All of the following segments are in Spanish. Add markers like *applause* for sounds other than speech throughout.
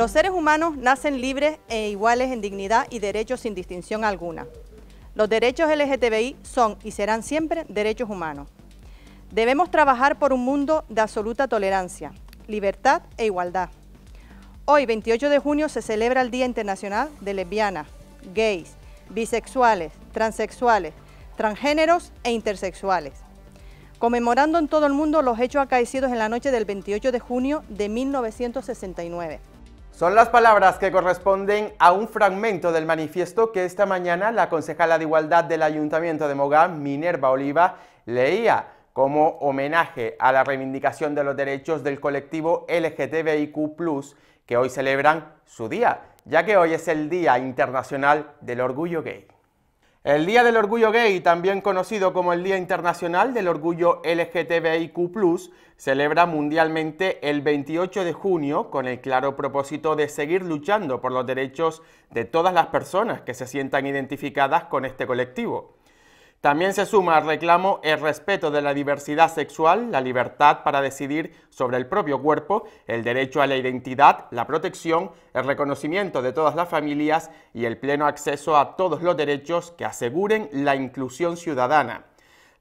Los seres humanos nacen libres e iguales en dignidad y derechos sin distinción alguna. Los derechos LGTBI son y serán siempre derechos humanos. Debemos trabajar por un mundo de absoluta tolerancia, libertad e igualdad. Hoy, 28 de junio, se celebra el Día Internacional de Lesbianas, Gays, Bisexuales, Transexuales, Transgéneros e Intersexuales conmemorando en todo el mundo los hechos acaecidos en la noche del 28 de junio de 1969. Son las palabras que corresponden a un fragmento del manifiesto que esta mañana la concejala de Igualdad del Ayuntamiento de Mogán, Minerva Oliva, leía como homenaje a la reivindicación de los derechos del colectivo LGTBIQ+, que hoy celebran su día, ya que hoy es el Día Internacional del Orgullo Gay. El Día del Orgullo Gay, también conocido como el Día Internacional del Orgullo LGTBIQ, celebra mundialmente el 28 de junio con el claro propósito de seguir luchando por los derechos de todas las personas que se sientan identificadas con este colectivo. También se suma al reclamo el respeto de la diversidad sexual, la libertad para decidir sobre el propio cuerpo, el derecho a la identidad, la protección, el reconocimiento de todas las familias y el pleno acceso a todos los derechos que aseguren la inclusión ciudadana.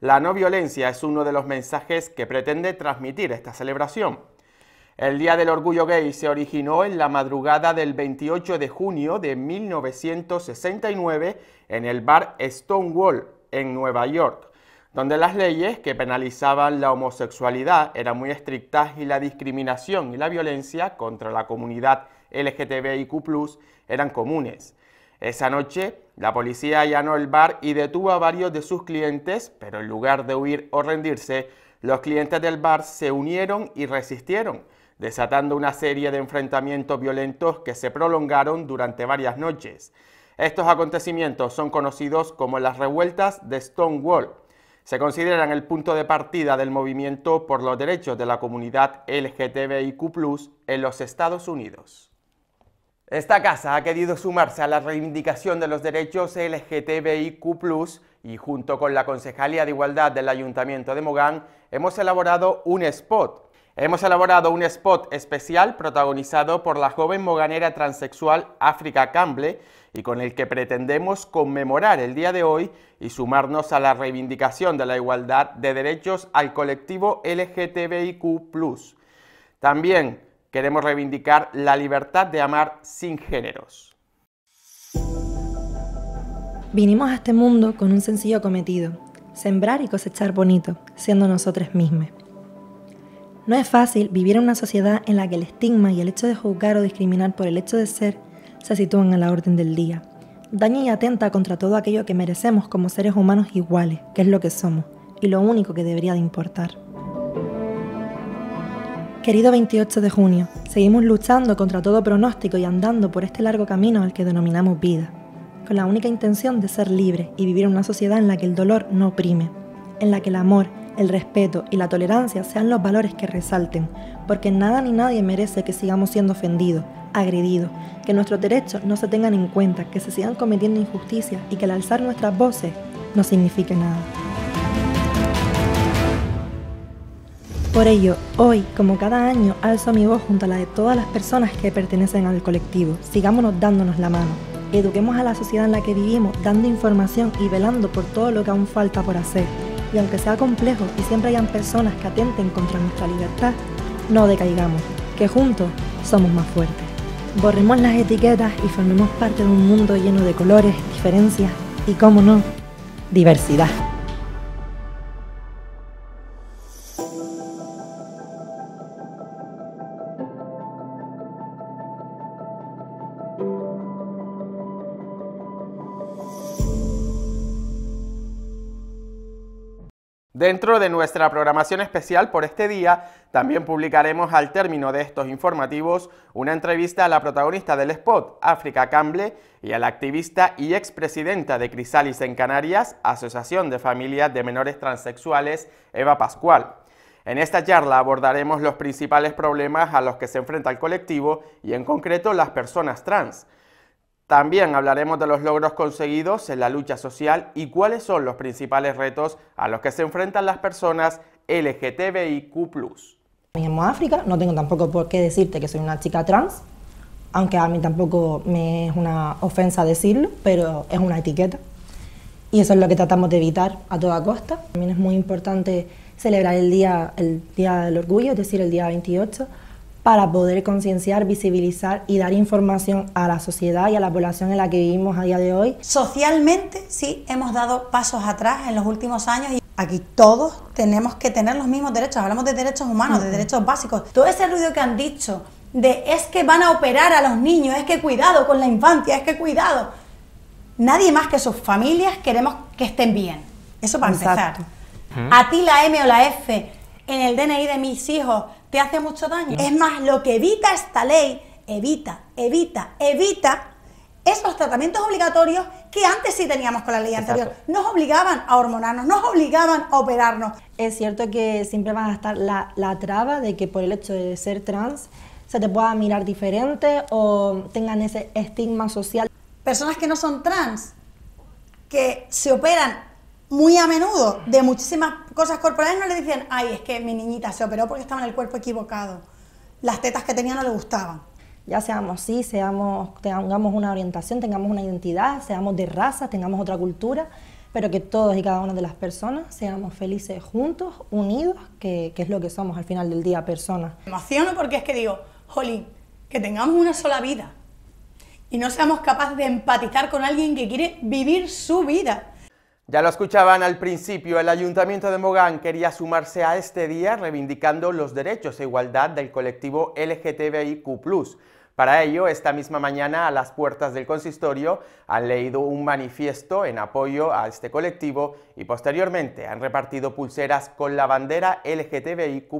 La no violencia es uno de los mensajes que pretende transmitir esta celebración. El Día del Orgullo Gay se originó en la madrugada del 28 de junio de 1969 en el bar Stonewall, en Nueva York, donde las leyes que penalizaban la homosexualidad eran muy estrictas y la discriminación y la violencia contra la comunidad LGTBIQ eran comunes. Esa noche, la policía allanó el bar y detuvo a varios de sus clientes, pero en lugar de huir o rendirse, los clientes del bar se unieron y resistieron, desatando una serie de enfrentamientos violentos que se prolongaron durante varias noches. Estos acontecimientos son conocidos como las revueltas de Stonewall. Se consideran el punto de partida del movimiento por los derechos de la comunidad LGTBIQ en los Estados Unidos. Esta casa ha querido sumarse a la reivindicación de los derechos LGTBIQ y junto con la Concejalía de Igualdad del Ayuntamiento de Mogán hemos elaborado un spot Hemos elaborado un spot especial protagonizado por la joven moganera transexual África Camble y con el que pretendemos conmemorar el día de hoy y sumarnos a la reivindicación de la igualdad de derechos al colectivo LGTBIQ. También queremos reivindicar la libertad de amar sin géneros. Vinimos a este mundo con un sencillo cometido, sembrar y cosechar bonito, siendo nosotros mismas. No es fácil vivir en una sociedad en la que el estigma y el hecho de juzgar o discriminar por el hecho de ser se sitúan a la orden del día. Daña y atenta contra todo aquello que merecemos como seres humanos iguales, que es lo que somos, y lo único que debería de importar. Querido 28 de junio, seguimos luchando contra todo pronóstico y andando por este largo camino al que denominamos vida, con la única intención de ser libre y vivir en una sociedad en la que el dolor no oprime, en la que el amor, el respeto y la tolerancia sean los valores que resalten, porque nada ni nadie merece que sigamos siendo ofendidos, agredidos, que nuestros derechos no se tengan en cuenta, que se sigan cometiendo injusticias y que al alzar nuestras voces no signifique nada. Por ello, hoy, como cada año, alzo mi voz junto a la de todas las personas que pertenecen al colectivo. Sigámonos dándonos la mano. Eduquemos a la sociedad en la que vivimos, dando información y velando por todo lo que aún falta por hacer y aunque sea complejo y siempre hayan personas que atenten contra nuestra libertad, no decaigamos, que juntos somos más fuertes. Borremos las etiquetas y formemos parte de un mundo lleno de colores, diferencias y, cómo no, diversidad. Dentro de nuestra programación especial por este día, también publicaremos al término de estos informativos una entrevista a la protagonista del spot, África Camble, y a la activista y expresidenta de Crisalis en Canarias, Asociación de Familias de Menores Transsexuales, Eva Pascual. En esta charla abordaremos los principales problemas a los que se enfrenta el colectivo y en concreto las personas trans también hablaremos de los logros conseguidos en la lucha social y cuáles son los principales retos a los que se enfrentan las personas LGTBIQ. Venimos África, no tengo tampoco por qué decirte que soy una chica trans, aunque a mí tampoco me es una ofensa decirlo, pero es una etiqueta. Y eso es lo que tratamos de evitar a toda costa. También es muy importante celebrar el día, el día del orgullo, es decir, el día 28 para poder concienciar, visibilizar y dar información a la sociedad y a la población en la que vivimos a día de hoy. Socialmente sí hemos dado pasos atrás en los últimos años y aquí todos tenemos que tener los mismos derechos, hablamos de derechos humanos, de derechos básicos. Todo ese ruido que han dicho de es que van a operar a los niños, es que cuidado con la infancia, es que cuidado. Nadie más que sus familias queremos que estén bien. Eso para empezar. A ti la M o la F en el DNI de mis hijos te hace mucho daño. Es más, lo que evita esta ley, evita, evita, evita esos tratamientos obligatorios que antes sí teníamos con la ley anterior. Nos obligaban a hormonarnos, nos obligaban a operarnos. Es cierto que siempre van a estar la, la traba de que por el hecho de ser trans se te pueda mirar diferente o tengan ese estigma social. Personas que no son trans, que se operan muy a menudo de muchísimas cosas corporales no le decían, ay, es que mi niñita se operó porque estaba en el cuerpo equivocado. Las tetas que tenía no le gustaban. Ya seamos sí, seamos, tengamos una orientación, tengamos una identidad, seamos de raza, tengamos otra cultura, pero que todos y cada una de las personas seamos felices juntos, unidos, que, que es lo que somos al final del día, personas. Me emociono porque es que digo, jolín, que tengamos una sola vida y no seamos capaces de empatizar con alguien que quiere vivir su vida ya lo escuchaban al principio, el Ayuntamiento de Mogán quería sumarse a este día reivindicando los derechos e igualdad del colectivo LGTBIQ+. Para ello, esta misma mañana a las puertas del consistorio han leído un manifiesto en apoyo a este colectivo y posteriormente han repartido pulseras con la bandera LGTBIQ+.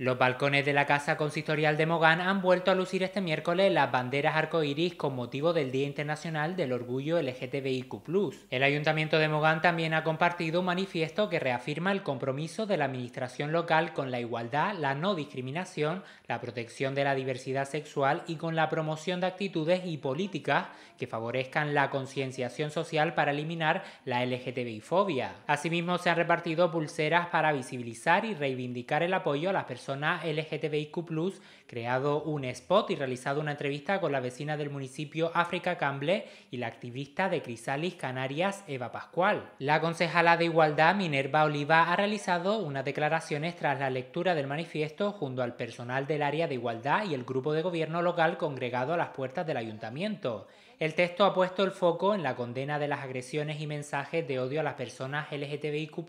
Los balcones de la Casa Consistorial de Mogán han vuelto a lucir este miércoles las banderas arcoíris con motivo del Día Internacional del Orgullo LGTBIQ+. El Ayuntamiento de Mogán también ha compartido un manifiesto que reafirma el compromiso de la administración local con la igualdad, la no discriminación, la protección de la diversidad sexual y con la promoción de actitudes y políticas que favorezcan la concienciación social para eliminar la LGTBI-fobia. Asimismo, se han repartido pulseras para visibilizar y reivindicar el apoyo a las personas persona LGTBIQ, creado un spot y realizado una entrevista con la vecina del municipio África Camble y la activista de Crisalis Canarias, Eva Pascual. La concejala de Igualdad, Minerva Oliva, ha realizado unas declaraciones tras la lectura del manifiesto junto al personal del área de Igualdad y el grupo de gobierno local congregado a las puertas del ayuntamiento. El texto ha puesto el foco en la condena de las agresiones y mensajes de odio a las personas LGTBIQ,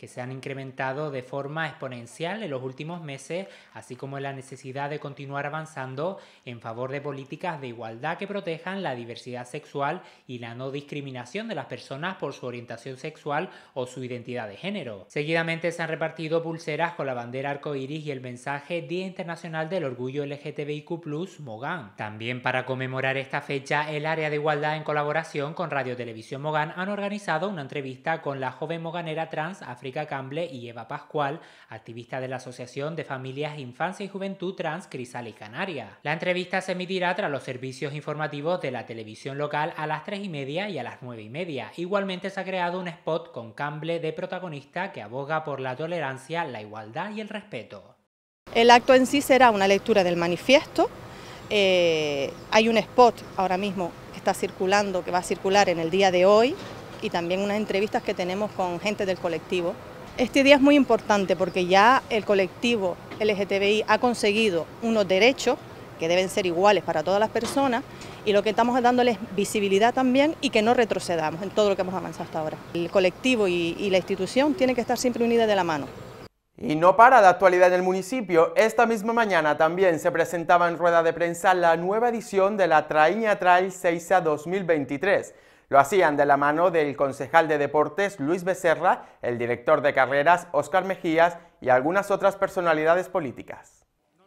que se han incrementado de forma exponencial en los últimos meses, así como la necesidad de continuar avanzando en favor de políticas de igualdad que protejan la diversidad sexual y la no discriminación de las personas por su orientación sexual o su identidad de género. Seguidamente se han repartido pulseras con la bandera arcoíris y el mensaje Día Internacional del Orgullo LGTBIQ+, Mogán. También para conmemorar esta fecha, el Área de Igualdad en colaboración con Radio Televisión Mogán han organizado una entrevista con la joven moganera trans Camble y Eva Pascual, activista de la Asociación de Familias, Infancia y Juventud Trans Crisal y Canarias. La entrevista se emitirá tras los servicios informativos de la televisión local a las 3 y media y a las 9 y media. Igualmente se ha creado un spot con Camble de protagonista que aboga por la tolerancia, la igualdad y el respeto. El acto en sí será una lectura del manifiesto. Eh, hay un spot ahora mismo que está circulando, que va a circular en el día de hoy, y también unas entrevistas que tenemos con gente del colectivo. Este día es muy importante porque ya el colectivo LGTBI ha conseguido unos derechos que deben ser iguales para todas las personas y lo que estamos dándoles visibilidad también y que no retrocedamos en todo lo que hemos avanzado hasta ahora. El colectivo y, la institución tienen que estar siempre unidas de la mano. Y no para la actualidad en el municipio. Esta misma mañana también se presentaba en rueda de prensa la nueva edición de la Traíña Trail 6 a 2023 lo hacían de la mano del concejal de deportes Luis Becerra, el director de carreras Oscar Mejías y algunas otras personalidades políticas.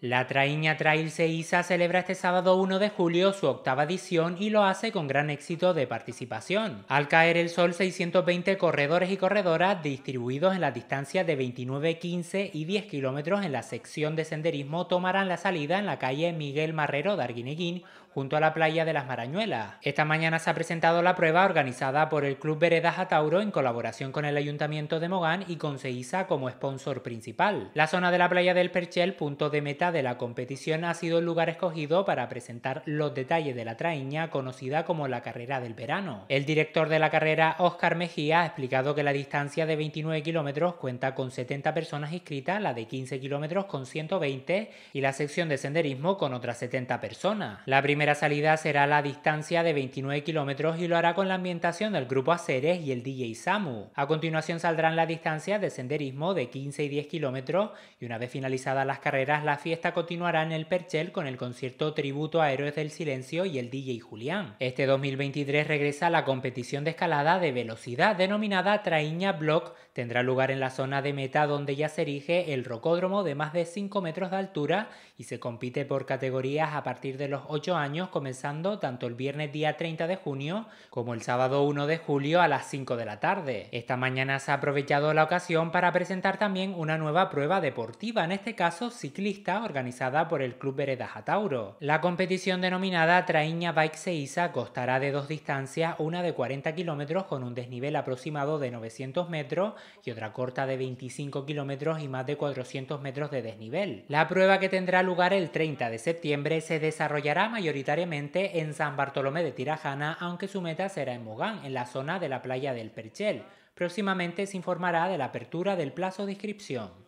La Traíña Trail Seiza celebra este sábado 1 de julio su octava edición y lo hace con gran éxito de participación. Al caer el sol, 620 corredores y corredoras distribuidos en las distancias de 29, 15 y 10 kilómetros en la sección de senderismo tomarán la salida en la calle Miguel Marrero de Arguineguín, junto a la playa de las Marañuelas. Esta mañana se ha presentado la prueba organizada por el Club Veredas Atauro en colaboración con el Ayuntamiento de Mogán y con Seiza como sponsor principal. La zona de la playa del Perchel, punto de meta de la competición ha sido el lugar escogido para presentar los detalles de la traíña conocida como la carrera del verano. El director de la carrera, Óscar Mejía, ha explicado que la distancia de 29 kilómetros cuenta con 70 personas inscritas, la de 15 kilómetros con 120 y la sección de senderismo con otras 70 personas. La primera salida será la distancia de 29 kilómetros y lo hará con la ambientación del grupo Aceres y el DJ Samu. A continuación saldrán las distancia de senderismo de 15 y 10 kilómetros y una vez finalizadas las carreras la fiesta continuará en el Perchel con el concierto tributo a Héroes del Silencio y el DJ Julián. Este 2023 regresa la competición de escalada de velocidad denominada Traiña Block. Tendrá lugar en la zona de meta donde ya se erige el rocódromo de más de 5 metros de altura y se compite por categorías a partir de los 8 años comenzando tanto el viernes día 30 de junio como el sábado 1 de julio a las 5 de la tarde. Esta mañana se ha aprovechado la ocasión para presentar también una nueva prueba deportiva, en este caso ciclista organizada por el Club Veredas Atauro. La competición denominada Traíña Bike Seiza costará de dos distancias, una de 40 kilómetros con un desnivel aproximado de 900 metros y otra corta de 25 kilómetros y más de 400 metros de desnivel. La prueba que tendrá lugar el 30 de septiembre se desarrollará mayoritariamente en San Bartolomé de Tirajana, aunque su meta será en Mogán, en la zona de la playa del Perchel. Próximamente se informará de la apertura del plazo de inscripción.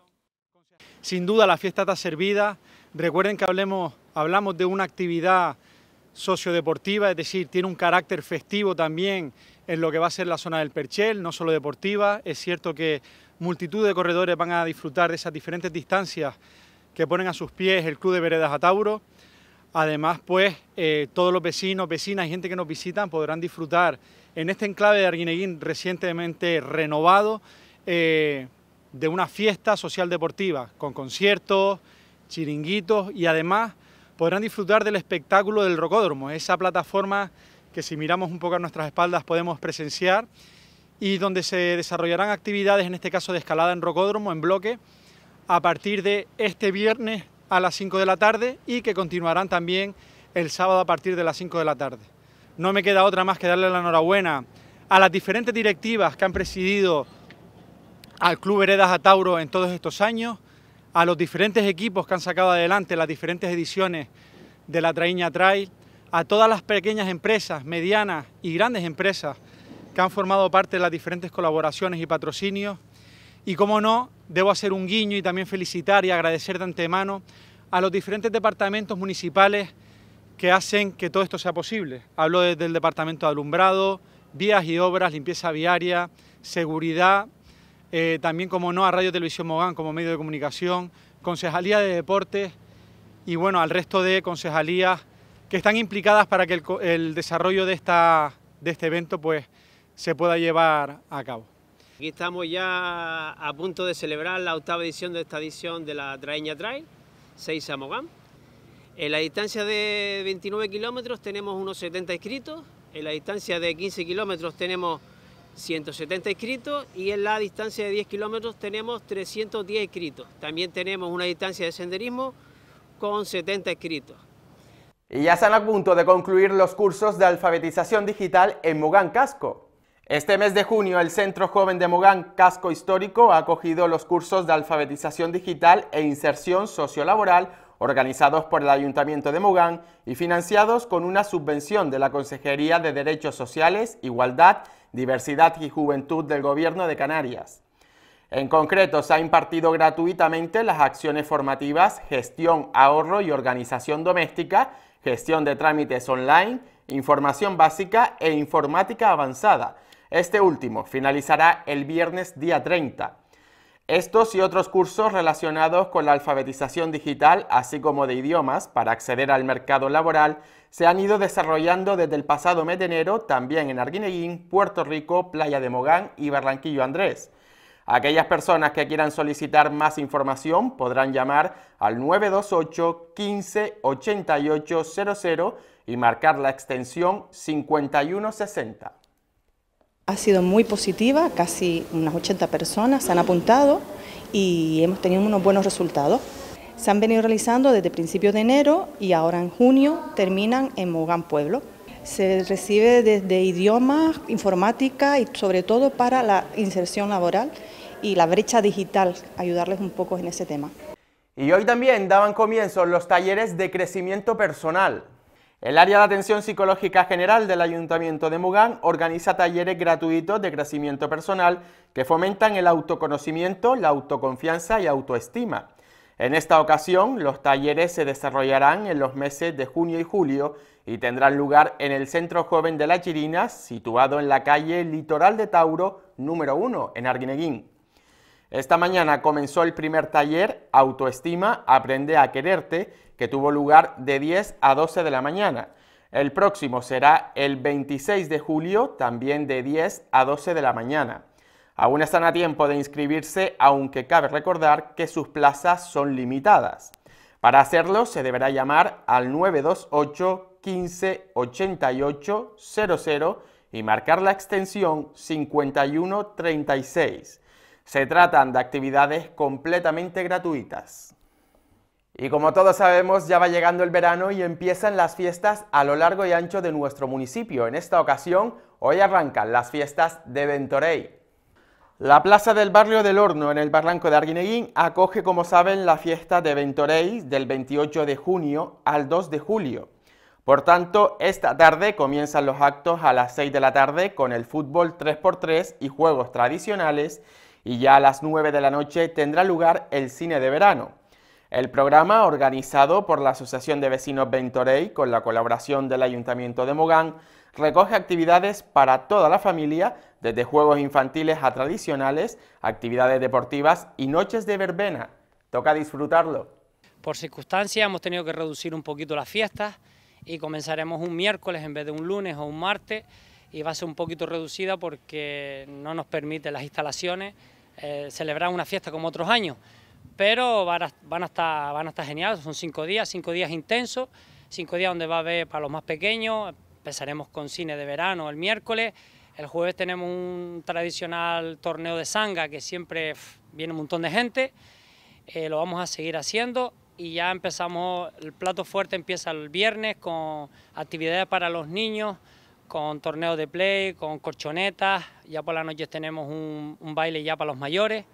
Sin duda la fiesta está servida. Recuerden que hablamos de una actividad sociodeportiva, es decir, tiene un carácter festivo también en lo que va a ser la zona del Perchel, no solo deportiva. Es cierto que multitud de corredores van a disfrutar de esas diferentes distancias que ponen a sus pies el Club de Veredas Tauro... Además, pues eh, todos los vecinos, vecinas y gente que nos visitan podrán disfrutar en este enclave de Arguineguín recientemente renovado, eh, de una fiesta social deportiva con conciertos, chiringuitos y además podrán disfrutar del espectáculo del rocódromo, esa plataforma que si miramos un poco a nuestras espaldas podemos presenciar y donde se desarrollarán actividades, en este caso de escalada en rocódromo, en bloque, a partir de este viernes a las 5 de la tarde y que continuarán también el sábado a partir de las 5 de la tarde. No me queda otra más que darle la enhorabuena a las diferentes directivas que han presidido al Club Heredas Atauro en todos estos años, a los diferentes equipos que han sacado adelante las diferentes ediciones de la Traíña Trail, a todas las pequeñas empresas, medianas y grandes empresas que han formado parte de las diferentes colaboraciones y patrocinios. Y como no, debo hacer un guiño y también felicitar y agradecer de antemano a los diferentes departamentos municipales que hacen que todo esto sea posible. Hablo desde el departamento de alumbrado, vías y obras, limpieza viaria, seguridad eh, también como no a Radio Televisión Mogán como medio de comunicación, Concejalía de Deportes y bueno, al resto de concejalías que están implicadas para que el, desarrollo de, esta, de este evento pues, se pueda llevar a cabo. Aquí estamos ya a punto de celebrar la octava edición de esta edición de la Traeña Trail, 6 a Mogán. En la distancia de 29 kilómetros tenemos unos 70 inscritos, en la distancia de 15 kilómetros tenemos 170 escritos y en la distancia de 10 kilómetros tenemos 310 escritos. También tenemos una distancia de senderismo con 70 escritos. Y ya están a punto de concluir los cursos de alfabetización digital en Mogán Casco. Este mes de junio el Centro Joven de Mogán Casco Histórico ha acogido los cursos de alfabetización digital e inserción sociolaboral organizados por el Ayuntamiento de Mogán y financiados con una subvención de la Consejería de Derechos Sociales, Igualdad, Diversidad y Juventud del Gobierno de Canarias. En concreto, se ha impartido gratuitamente las acciones formativas Gestión, Ahorro y Organización Doméstica, Gestión de Trámites Online, Información Básica e Informática Avanzada. Este último finalizará el viernes día 30. Estos y otros cursos relacionados con la alfabetización digital, así como de idiomas para acceder al mercado laboral, se han ido desarrollando desde el pasado mes de enero también en Arguineguín, Puerto Rico, Playa de Mogán y Barranquillo Andrés. Aquellas personas que quieran solicitar más información podrán llamar al 928 15 88 00 y marcar la extensión 5160. Ha sido muy positiva, casi unas 80 personas se han apuntado y hemos tenido unos buenos resultados. Se han venido realizando desde principios de enero y ahora en junio terminan en Mogán Pueblo. Se recibe desde idiomas, informática y sobre todo para la inserción laboral y la brecha digital, ayudarles un poco en ese tema. Y hoy también daban comienzo los talleres de crecimiento personal, el área de atención psicológica general del Ayuntamiento de Mugán organiza talleres gratuitos de crecimiento personal que fomentan el autoconocimiento, la autoconfianza y autoestima. En esta ocasión, los talleres se desarrollarán en los meses de junio y julio y tendrán lugar en el Centro Joven de la Chirina, situado en la calle Litoral de Tauro, número 1, en Arguineguín. Esta mañana comenzó el primer taller Autoestima, Aprende a Quererte, que tuvo lugar de 10 a 12 de la mañana. El próximo será el 26 de julio, también de 10 a 12 de la mañana. Aún están a tiempo de inscribirse, aunque cabe recordar que sus plazas son limitadas. Para hacerlo se deberá llamar al 928 15 88 00 y marcar la extensión 5136. Se tratan de actividades completamente gratuitas. Y como todos sabemos, ya va llegando el verano y empiezan las fiestas a lo largo y ancho de nuestro municipio. En esta ocasión, hoy arrancan las fiestas de Ventorey. La plaza del barrio del Horno, en el barranco de Arguineguín, acoge, como saben, la fiesta de Ventorey del 28 de junio al 2 de julio. Por tanto, esta tarde comienzan los actos a las 6 de la tarde con el fútbol 3x3 y juegos tradicionales y ya a las 9 de la noche tendrá lugar el cine de verano. El programa, organizado por la Asociación de Vecinos Ventorey con la colaboración del Ayuntamiento de Mogán, recoge actividades para toda la familia, desde juegos infantiles a tradicionales, actividades deportivas y noches de verbena. Toca disfrutarlo. Por circunstancia hemos tenido que reducir un poquito las fiestas y comenzaremos un miércoles en vez de un lunes o un martes y va a ser un poquito reducida porque no nos permiten las instalaciones eh, celebrar una fiesta como otros años, pero van a, van estar, geniales, son cinco días, cinco días intensos, cinco días donde va a haber para los más pequeños, empezaremos con cine de verano el miércoles, el jueves tenemos un tradicional torneo de sanga que siempre viene un montón de gente, eh, lo vamos a seguir haciendo y ya empezamos, el plato fuerte empieza el viernes con actividades para los niños, con torneos de play, con corchonetas... ya por la noche tenemos un, baile ya para los mayores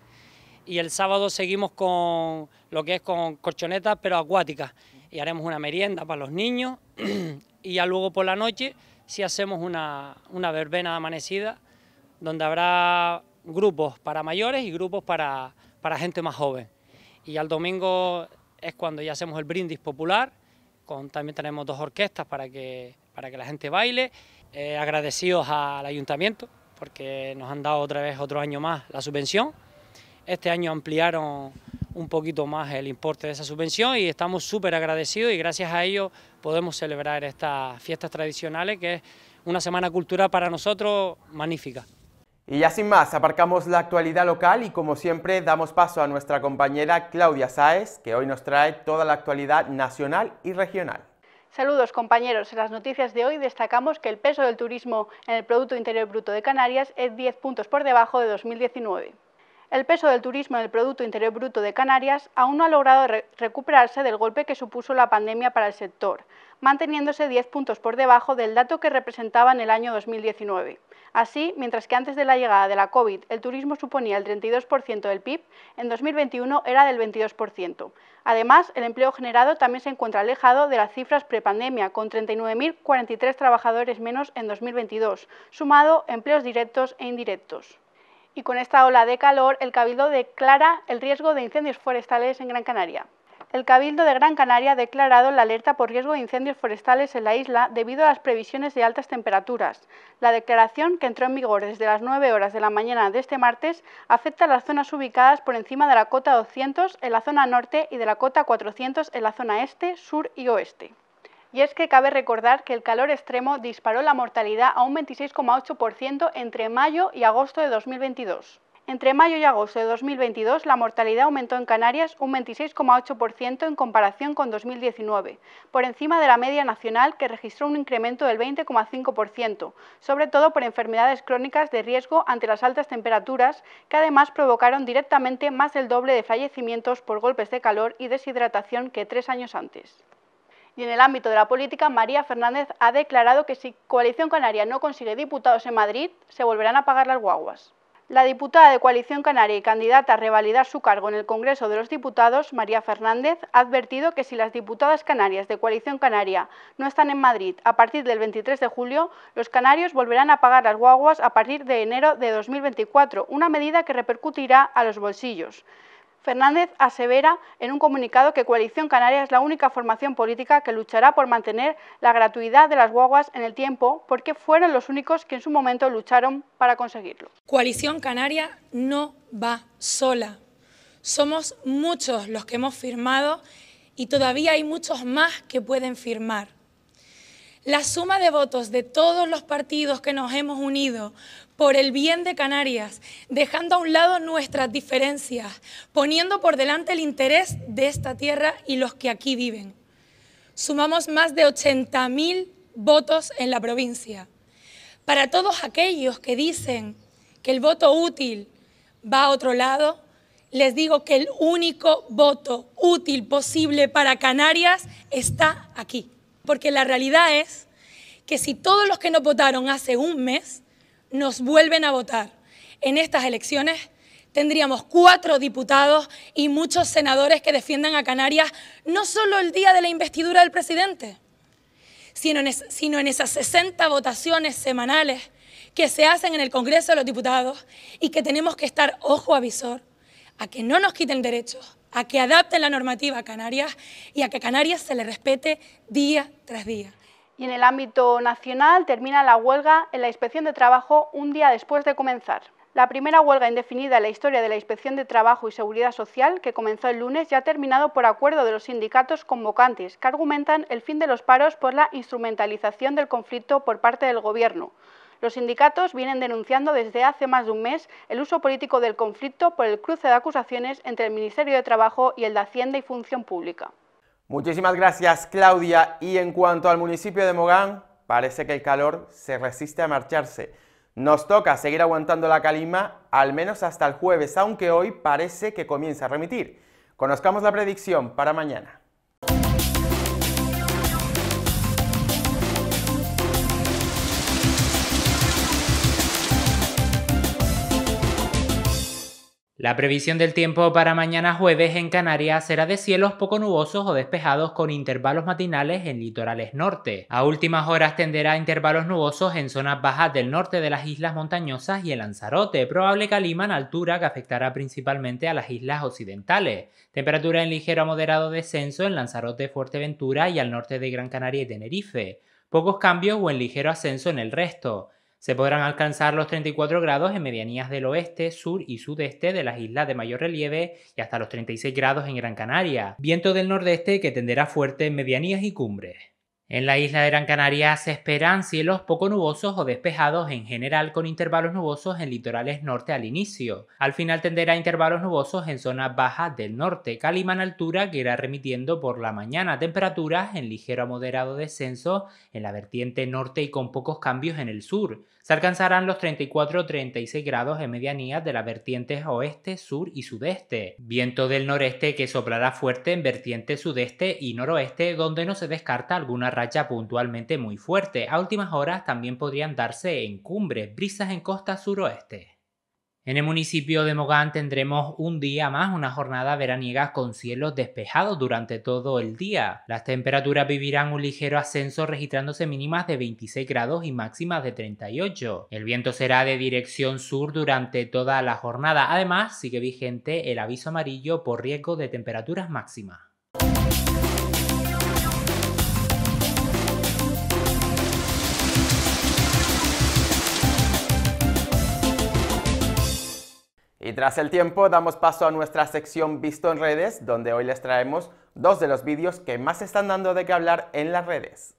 y el sábado seguimos con lo que es con corchonetas pero acuáticas y haremos una merienda para los niños *clears throat* y ya luego por la noche sí hacemos una, verbena amanecida donde habrá grupos para mayores y grupos para, para gente más joven. Y al domingo es cuando ya hacemos el brindis popular también tenemos dos orquestas para que, la gente baile. Eh, agradecidos al ayuntamiento porque nos han dado otra vez otro año más la subvención. Este año ampliaron un poquito más el importe de esa subvención y estamos súper agradecidos y gracias a ello podemos celebrar estas fiestas tradicionales que es una semana cultural para nosotros magnífica. Y ya sin más, aparcamos la actualidad local y como siempre damos paso a nuestra compañera Claudia Sáez, que hoy nos trae toda la actualidad nacional y regional. Saludos compañeros, en las noticias de hoy destacamos que el peso del turismo en el Producto Interior Bruto de Canarias es 10 puntos por debajo de 2019. El peso del turismo en el Producto Interior Bruto de Canarias aún no ha logrado recuperarse del golpe que supuso la pandemia para el sector, manteniéndose 10 puntos por debajo del dato que representaba en el año 2019. Así, mientras que antes de la llegada de la COVID el turismo suponía el 32% del PIB, en 2021 era del 22%. Además, el empleo generado también se encuentra alejado de las cifras prepandemia, con 39.043 trabajadores menos en 2022, sumado empleos directos e indirectos. Y con esta ola de calor, el Cabildo declara el riesgo de incendios forestales en Gran Canaria el Cabildo de Gran Canaria ha declarado la alerta por riesgo de incendios forestales en la isla debido a las previsiones de altas temperaturas. La declaración, que entró en vigor desde las 9 horas de la mañana de este martes, afecta a las zonas ubicadas por encima de la cota 200 en la zona norte y de la cota 400 en la zona este, sur y oeste. Y es que cabe recordar que el calor extremo disparó la mortalidad a un 26,8% entre mayo y agosto de 2022. Entre mayo y agosto de 2022, la mortalidad aumentó en Canarias un 26,8% en comparación con 2019, por encima de la media nacional que registró un incremento del 20,5%, sobre todo por enfermedades crónicas de riesgo ante las altas temperaturas, que además provocaron directamente más del doble de fallecimientos por golpes de calor y deshidratación que tres años antes. Y en el ámbito de la política, María Fernández ha declarado que si Coalición Canaria no consigue diputados en Madrid, se volverán a pagar las guaguas la diputada de Coalición Canaria y candidata a revalidar su cargo en el Congreso de los Diputados, María Fernández, ha advertido que si las diputadas canarias de Coalición Canaria no están en Madrid a partir del 23 de julio, los canarios volverán a pagar las guaguas a partir de enero de 2024, una medida que repercutirá a los bolsillos. Fernández asevera en un comunicado que Coalición Canaria es la única formación política que luchará por mantener la gratuidad de las guaguas en el tiempo, porque fueron los únicos que en su momento lucharon para conseguirlo. Coalición Canaria no va sola. Somos muchos los que hemos firmado y todavía hay muchos más que pueden firmar. La suma de votos de todos los partidos que nos hemos unido por el bien de Canarias, dejando a un lado nuestras diferencias, poniendo por delante el interés de esta tierra y los que aquí viven. Sumamos más de 80.000 votos en la provincia. Para todos aquellos que dicen que el voto útil va a otro lado, les digo que el único voto útil posible para Canarias está aquí. Porque la realidad es que si todos los que no votaron hace un mes nos vuelven a votar en estas elecciones, tendríamos cuatro diputados y muchos senadores que defiendan a Canarias no solo el día de la investidura del presidente, sino en, sino en esas 60 votaciones semanales que se hacen en el Congreso de los Diputados y que tenemos que estar ojo a visor a que no nos quiten derechos, a que adapte la normativa a Canarias y a que Canarias se le respete día tras día. Y en el ámbito nacional termina la huelga en la Inspección de Trabajo un día después de comenzar. La primera huelga indefinida en la historia de la Inspección de Trabajo y Seguridad Social, que comenzó el lunes, ya ha terminado por acuerdo de los sindicatos convocantes, que argumentan el fin de los paros por la instrumentalización del conflicto por parte del Gobierno. Los sindicatos vienen denunciando desde hace más de un mes el uso político del conflicto por el cruce de acusaciones entre el Ministerio de Trabajo y el de Hacienda y Función Pública. Muchísimas gracias, Claudia. Y en cuanto al municipio de Mogán, parece que el calor se resiste a marcharse. Nos toca seguir aguantando la calima al menos hasta el jueves, aunque hoy parece que comienza a remitir. Conozcamos la predicción para mañana. La previsión del tiempo para mañana jueves en Canarias será de cielos poco nubosos o despejados con intervalos matinales en litorales norte. A últimas horas tenderá intervalos nubosos en zonas bajas del norte de las islas montañosas y el Lanzarote, probable calima en altura que afectará principalmente a las islas occidentales. Temperatura en ligero a moderado descenso en Lanzarote, Fuerteventura y al norte de Gran Canaria y Tenerife. Pocos cambios o en ligero ascenso en el resto. Se podrán alcanzar los 34 grados en medianías del oeste, sur y sudeste de las islas de mayor relieve y hasta los 36 grados en Gran Canaria. Viento del nordeste que tenderá fuerte en medianías y cumbres. En la isla de Gran Canaria se esperan cielos poco nubosos o despejados en general con intervalos nubosos en litorales norte al inicio. Al final tenderá intervalos nubosos en zonas bajas del norte. Calima en altura que irá remitiendo por la mañana. Temperaturas en ligero a moderado descenso en la vertiente norte y con pocos cambios en el sur. Se alcanzarán los 34-36 grados en medianía de las vertientes oeste, sur y sudeste. Viento del noreste que soplará fuerte en vertiente sudeste y noroeste donde no se descarta alguna racha puntualmente muy fuerte. A últimas horas también podrían darse en cumbres, brisas en costa suroeste. En el municipio de Mogán tendremos un día más, una jornada veraniega con cielos despejados durante todo el día. Las temperaturas vivirán un ligero ascenso registrándose mínimas de 26 grados y máximas de 38. El viento será de dirección sur durante toda la jornada. Además, sigue vigente el aviso amarillo por riesgo de temperaturas máximas. Y tras el tiempo damos paso a nuestra sección Visto en redes, donde hoy les traemos dos de los vídeos que más están dando de qué hablar en las redes.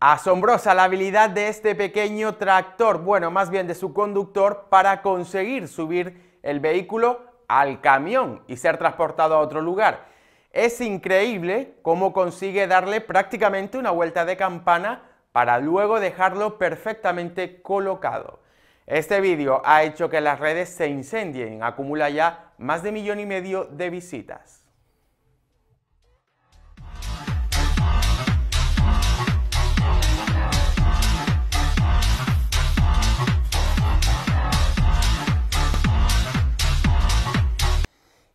Asombrosa la habilidad de este pequeño tractor, bueno, más bien de su conductor, para conseguir subir el vehículo al camión y ser transportado a otro lugar. Es increíble cómo consigue darle prácticamente una vuelta de campana para luego dejarlo perfectamente colocado. Este vídeo ha hecho que las redes se incendien, acumula ya más de millón y medio de visitas.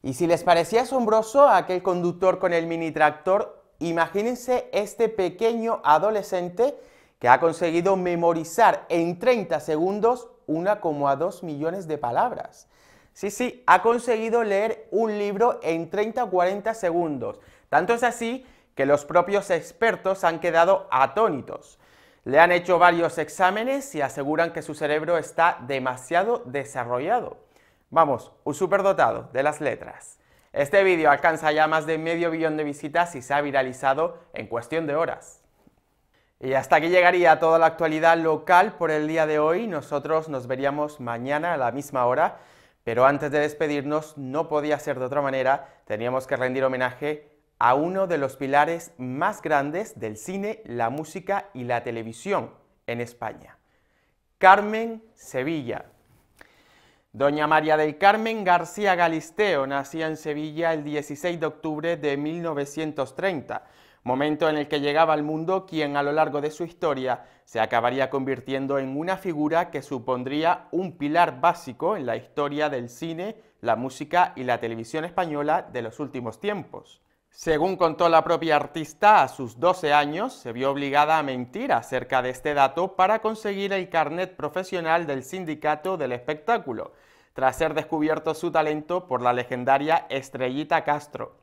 Y si les parecía asombroso aquel conductor con el mini tractor, imagínense este pequeño adolescente que ha conseguido memorizar en 30 segundos 1,2 millones de palabras. Sí, sí, ha conseguido leer un libro en 30 o 40 segundos. Tanto es así que los propios expertos han quedado atónitos. Le han hecho varios exámenes y aseguran que su cerebro está demasiado desarrollado. Vamos, un superdotado de las letras. Este vídeo alcanza ya más de medio billón de visitas y se ha viralizado en cuestión de horas. Y hasta aquí llegaría toda la actualidad local por el día de hoy. Nosotros nos veríamos mañana a la misma hora, pero antes de despedirnos no podía ser de otra manera, teníamos que rendir homenaje a uno de los pilares más grandes del cine, la música y la televisión en España. Carmen Sevilla, Doña María del Carmen García Galisteo nacía en Sevilla el 16 de octubre de 1930, momento en el que llegaba al mundo quien a lo largo de su historia se acabaría convirtiendo en una figura que supondría un pilar básico en la historia del cine, la música y la televisión española de los últimos tiempos. Según contó la propia artista, a sus 12 años se vio obligada a mentir acerca de este dato para conseguir el carnet profesional del Sindicato del Espectáculo, tras ser descubierto su talento por la legendaria Estrellita Castro.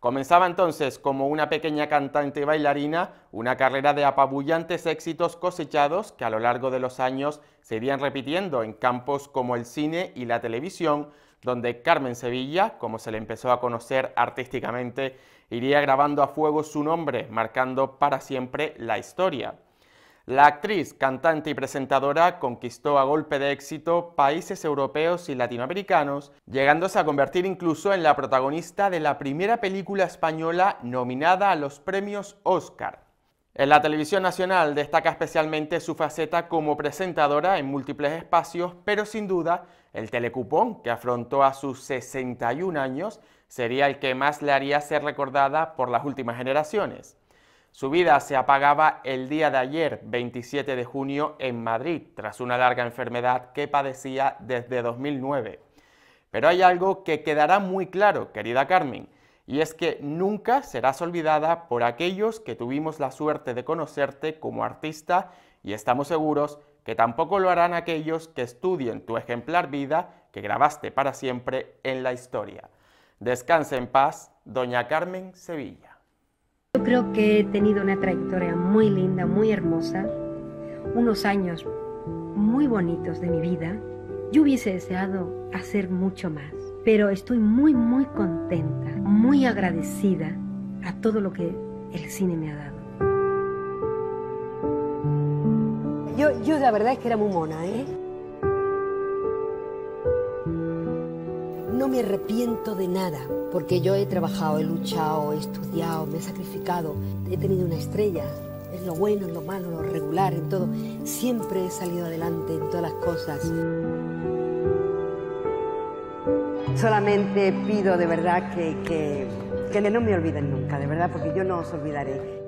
Comenzaba entonces como una pequeña cantante y bailarina una carrera de apabullantes éxitos cosechados que a lo largo de los años se irían repitiendo en campos como el cine y la televisión, donde Carmen Sevilla, como se le empezó a conocer artísticamente, iría grabando a fuego su nombre, marcando para siempre la historia. La actriz, cantante y presentadora conquistó a golpe de éxito países europeos y latinoamericanos, llegándose a convertir incluso en la protagonista de la primera película española nominada a los premios Oscar. En la televisión nacional destaca especialmente su faceta como presentadora en múltiples espacios, pero sin duda el telecupón que afrontó a sus 61 años sería el que más le haría ser recordada por las últimas generaciones. Su vida se apagaba el día de ayer, 27 de junio, en Madrid, tras una larga enfermedad que padecía desde 2009. Pero hay algo que quedará muy claro, querida Carmen, y es que nunca serás olvidada por aquellos que tuvimos la suerte de conocerte como artista y estamos seguros que tampoco lo harán aquellos que estudien tu ejemplar vida que grabaste para siempre en la historia. Descanse en paz, doña Carmen Sevilla. Yo creo que he tenido una trayectoria muy linda, muy hermosa, unos años muy bonitos de mi vida. Yo hubiese deseado hacer mucho más, pero estoy muy, muy contenta, muy agradecida a todo lo que el cine me ha dado. Yo, yo la verdad es que era muy mona, ¿eh? No me arrepiento de nada, porque yo he trabajado, he luchado, he estudiado, me he sacrificado, he tenido una estrella, es lo bueno, en lo malo, en lo regular, en todo. Siempre he salido adelante en todas las cosas. Solamente pido de verdad que, que, que no me olviden nunca, de verdad, porque yo no os olvidaré.